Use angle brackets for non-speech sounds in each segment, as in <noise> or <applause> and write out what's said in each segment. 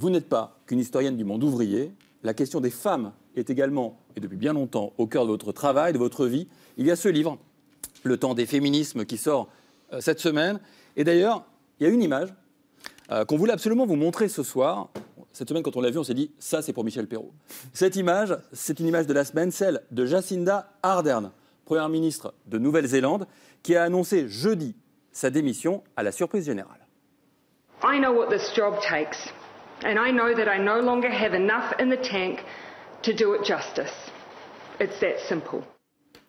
vous n'êtes pas qu'une historienne du monde ouvrier. La question des femmes est également, et depuis bien longtemps, au cœur de votre travail, de votre vie. Il y a ce livre, Le temps des féminismes, qui sort euh, cette semaine. Et d'ailleurs, il y a une image euh, qu'on voulait absolument vous montrer ce soir. Cette semaine, quand on l'a vue, on s'est dit, ça, c'est pour Michel Perrault. Cette image, c'est une image de la semaine, celle de Jacinda Ardern, première ministre de Nouvelle-Zélande, qui a annoncé jeudi sa démission à la surprise générale and I know that I no longer have enough in the tank to justice. It's that simple.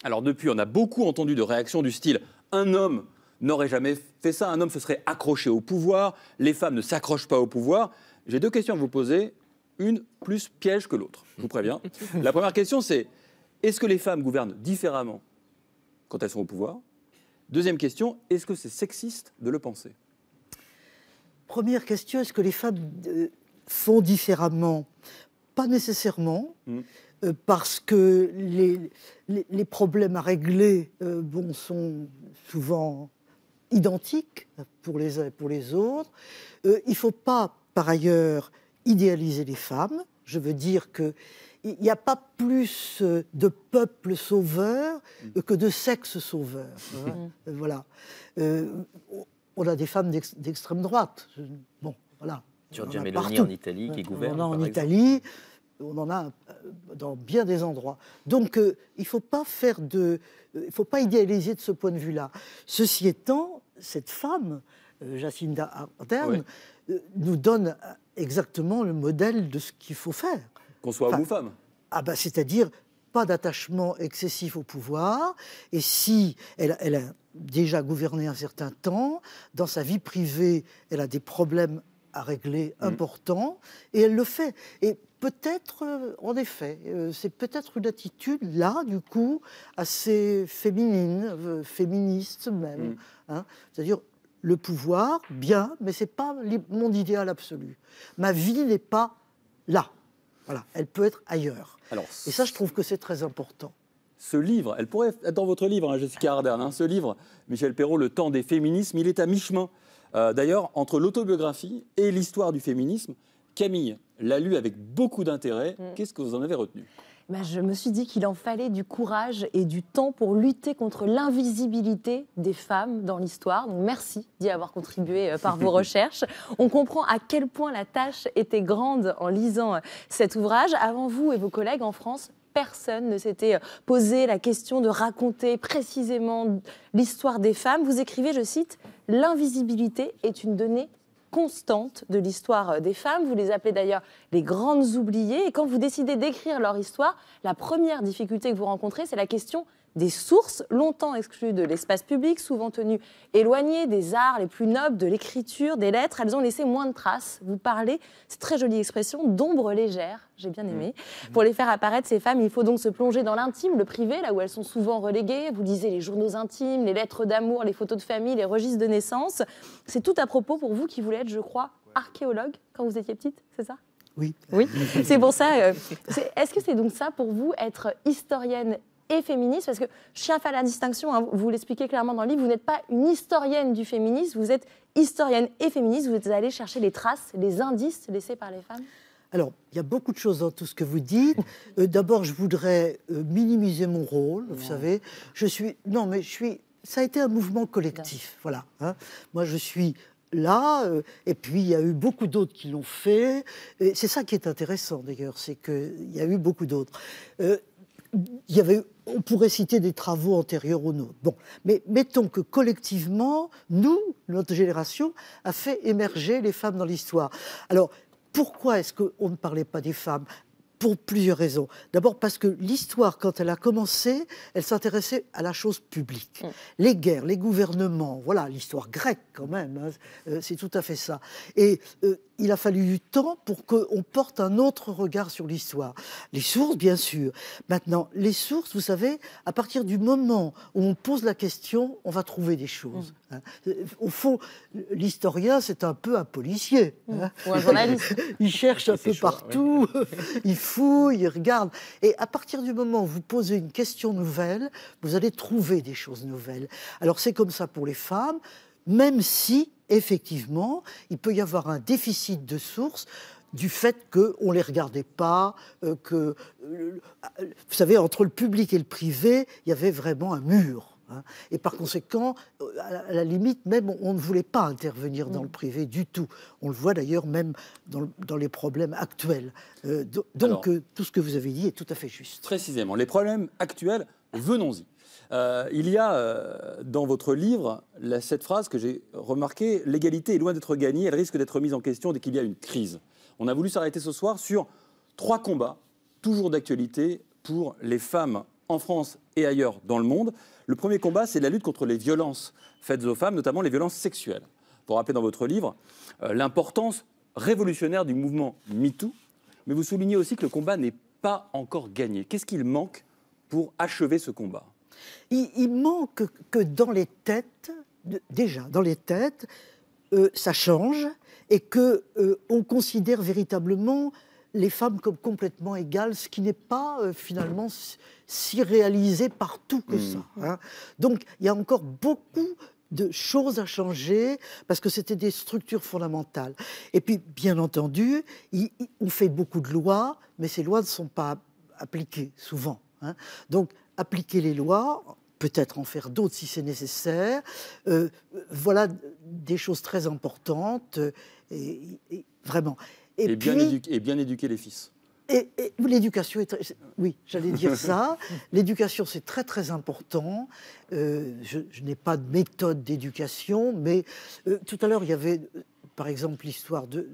Alors depuis, on a beaucoup entendu de réactions du style un homme n'aurait jamais fait ça, un homme se serait accroché au pouvoir, les femmes ne s'accrochent pas au pouvoir. J'ai deux questions à vous poser, une plus piège que l'autre, je vous préviens. <laughs> La première question c'est est-ce que les femmes gouvernent différemment quand elles sont au pouvoir Deuxième question, est-ce que c'est sexiste de le penser Première question, est-ce que les femmes euh, font différemment Pas nécessairement. Mm. Euh, parce que les, les, problèmes à régler euh, bon, sont souvent identiques pour les uns et pour les autres. Euh, il ne faut pas, par ailleurs, idéaliser les femmes. Je veux dire que il n'y a pas plus de peuple sauveur mm. que de sexe sauveur. Hein. <laughs> Mm. voilà. on a des femmes d'extrême droite. Bon, voilà. Giorgia en partout. en Italie qui gouverne. On en a en Italie, on en a euh, dans bien des endroits. Donc euh, il ne faut pas faire de, euh, il faut pas idéaliser de ce point de vue-là. Ceci étant, cette femme, Jacinda Ardern, nous donne exactement le modèle de ce qu'il faut faire. Qu'on soit enfin, femme. Ah bah, c'est-à-dire pas d'attachement excessif au pouvoir, et si elle, elle, a déjà gouverné un certain temps, dans sa vie privée, elle a des problèmes à régler mm. important, et elle le fait. Et peut-être, euh, en effet, euh, c'est peut-être une attitude là, du coup, assez féminine, euh, féministe même. Mm. Hein. C'est-à-dire, le pouvoir, bien, mais c'est pas mon idéal absolu. Ma vie n'est pas là. Voilà, elle peut être ailleurs. et ça, je trouve que c'est très important ce livre, elle pourrait être dans votre livre, hein, Jessica Ardern, hein, ce livre, Michel Perrault, Le temps des féminismes, il est à mi-chemin euh, d'ailleurs, entre l'autobiographie et l'histoire du féminisme, Camille l'a lu avec beaucoup d'intérêt. Mm. Qu'est-ce que vous en avez retenu eh ben, je me suis dit qu'il en fallait du courage et du temps pour lutter contre l'invisibilité des femmes dans l'histoire. merci d'y avoir contribué euh, par vos <laughs> recherches. On comprend à quel point la tâche était grande en lisant euh, cet ouvrage. Avant vous et vos collègues en France, personne ne s'était posé la question de raconter précisément l'histoire des femmes. Vous écrivez, je cite, l'invisibilité est une donnée constante de l'histoire euh, des femmes. Vous les appelez d'ailleurs les grandes oubliées. Et quand vous décidez d'écrire leur histoire, la première difficulté que vous rencontrez, c'est la question des sources longtemps exclues de l'espace public, souvent tenues éloignées des arts les plus nobles, de l'écriture, des lettres. Elles ont laissé moins de traces. Vous parlez, c'est très jolie expression, d'ombre légère, j'ai bien aimé. Mmh. Pour les faire apparaître, ces femmes, il faut donc se plonger dans l'intime, le privé, là où elles sont souvent reléguées. Vous lisez les journaux intimes, les lettres d'amour, les photos de famille, les registres de naissance. C'est tout à propos pour vous qui voulez être, je crois, archéologue quand vous étiez petite, c'est ça oui. Oui. <laughs> C'est pour ça. Euh, est-ce que c'est donc ça pour vous, être historienne et féministe, parce que je tiens à faire la distinction, hein, vous l'expliquez clairement dans le livre, vous n'êtes pas une historienne du féminisme, vous êtes historienne et féministe, vous êtes allée chercher les traces, les indices laissés par les femmes alors, il y a beaucoup de choses dans tout ce que vous dites. <laughs> Euh, d'abord, je voudrais euh, minimiser mon rôle, vous savez. Je suis... Non, mais je suis... Ça a été un mouvement collectif, voilà. Hein. Moi, je suis là, euh, et puis il y a eu beaucoup d'autres qui l'ont fait. C'est ça qui est intéressant, d'ailleurs, c'est qu'il y a eu beaucoup d'autres on pourrait citer des travaux antérieurs aux nôtres. Bon, mais mettons que collectivement, nous, notre génération, a fait émerger les femmes dans l'histoire. Alors, pourquoi est-ce qu'on ne parlait pas des femmes pour plusieurs raisons. D'abord parce que l'histoire, quand elle a commencé, elle s'intéressait à la chose publique. Mm. Les guerres, les gouvernements, voilà, l'histoire grecque quand même, hein, euh, c'est tout à fait ça. Et euh, il a fallu du temps pour qu'on porte un autre regard sur l'histoire. Les sources, bien sûr. Maintenant, les sources, vous savez, à partir du moment où on pose la question, on va trouver des choses. Mm. Hein. Euh, au fond, l'historien, c'est un peu un policier. Mm. Hein. <laughs> il cherche un peu partout, <laughs> il fouille, il regarde. Et à partir du moment où vous posez une question nouvelle, vous allez trouver des choses nouvelles. Alors c'est comme ça pour les femmes, même si effectivement, il peut y avoir un déficit de sources du fait qu'on ne les regardait pas, euh, que, euh, vous savez, entre le public et le privé, il y avait vraiment un mur. Hein. Et par conséquent, euh, à la limite, même, on ne voulait pas intervenir dans mm. le privé du tout. On le voit d'ailleurs même dans, les problèmes actuels. donc, tout ce que vous avez dit est tout à fait juste. Précisément, les problèmes actuels, venons-y. Euh, il y a euh, dans votre livre la, cette phrase que j'ai remarquée, l'égalité est loin d'être gagnée, elle risque d'être mise en question dès qu'il y a une crise. On a voulu s'arrêter ce soir sur trois combats, toujours d'actualité, pour les femmes en France et ailleurs dans le monde. Le premier combat, c'est la lutte contre les violences faites aux femmes, notamment les violences sexuelles. Pour rappeler dans votre livre euh, l'importance révolutionnaire du mouvement MeToo, mais vous soulignez aussi que le combat n'est pas encore gagné. Qu'est-ce qu'il manque pour achever ce combat il, manque que dans les têtes, déjà dans les têtes, euh, ça change et que euh, on considère véritablement les femmes comme complètement égales, ce qui n'est pas euh, finalement si réalisé partout que hmm. ça. Hein. Donc il y a encore beaucoup de choses à changer parce que c'était des structures fondamentales. Et puis, bien entendu, on fait beaucoup de lois, mais ces lois ne sont pas appliquées souvent. Hein. Donc appliquer les lois, peut-être en faire d'autres si c'est nécessaire. Euh, voilà des choses très importantes, euh, et, vraiment. Et, bien éduquer, les fils. Et, l'éducation est oui, j'allais dire ça. <laughs> L'éducation, c'est très très important. Euh, je, n'ai pas de méthode d'éducation, mais tout à l'heure, il y avait, par exemple, l'histoire de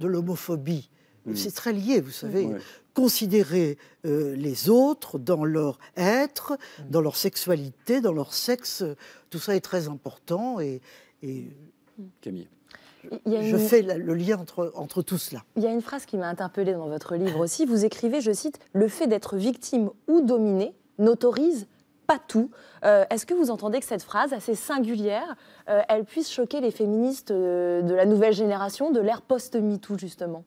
l'homophobie. Mmh. C'est très lié, vous savez. Considérer euh, les autres dans leur être, mmh. dans leur sexualité, dans leur sexe, tout ça est très important. Et, mmh. Camille. Je fais le lien entre, tout cela. Il y a une phrase qui m'a interpellée dans votre livre aussi. Vous écrivez, je cite, Le fait d'être victime ou dominée n'autorise pas tout. Euh, est-ce que vous entendez que cette phrase assez singulière, euh, elle puisse choquer les féministes de la nouvelle génération, de l'ère post-MeToo justement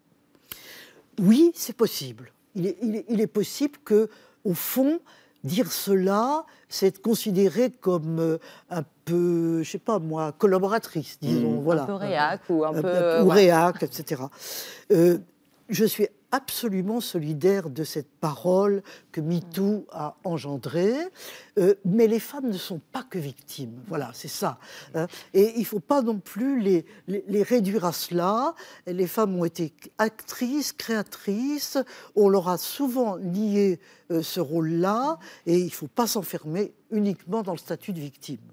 oui, c'est possible. Il est, il, est, possible que, au fond, dire cela, c'est être considéré comme euh, un peu, je sais pas moi, collaboratrice, disons, mm. Un peu réac ou un euh, peu. Euh, ou réac, etc. je suis absolument solidaire de cette parole que MeToo a engendrée. Euh, mais les femmes ne sont pas que victimes. Voilà, c'est ça. Hein. et il ne faut pas non plus les, les, réduire à cela. Les femmes ont été actrices, créatrices. On leur a souvent lié euh, ce rôle-là. Et il ne faut pas s'enfermer uniquement dans le statut de victime.